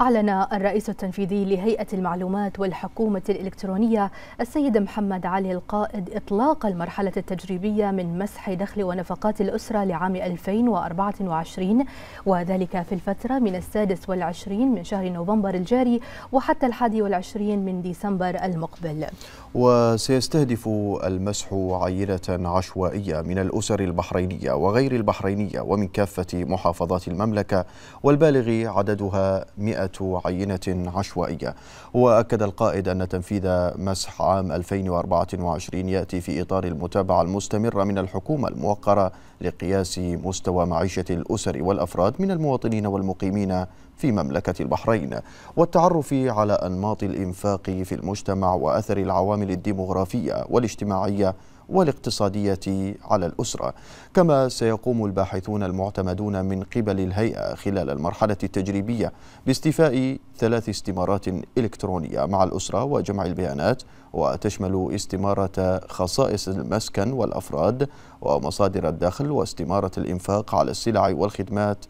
أعلن الرئيس التنفيذي لهيئة المعلومات والحكومة الإلكترونية السيد محمد علي القائد إطلاق المرحلة التجريبية من مسح دخل ونفقات الأسرة لعام 2024 وذلك في الفترة من السادس والعشرين من شهر نوفمبر الجاري وحتى الحادي والعشرين من ديسمبر المقبل وسيستهدف المسح عينة عشوائية من الأسر البحرينية وغير البحرينية ومن كافة محافظات المملكة والبالغ عددها 100 إجراءات عينة عشوائية وأكد القائد أن تنفيذ مسح عام 2024 يأتي في إطار المتابعة المستمرة من الحكومة الموقرة لقياس مستوى معيشة الأسر والأفراد من المواطنين والمقيمين في مملكة البحرين والتعرف على أنماط الإنفاق في المجتمع وأثر العوامل الديمغرافية والاجتماعية والاقتصادية على الأسرة كما سيقوم الباحثون المعتمدون من قبل الهيئة خلال المرحلة التجريبية باستيفاء ثلاث استمارات إلكترونية مع الأسرة وجمع البيانات وتشمل استمارة خصائص المسكن والأفراد ومصادر الدخل واستمارة الإنفاق على السلع والخدمات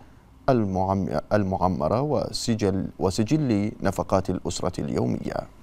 المعمرة وسجل, وسجل نفقات الأسرة اليومية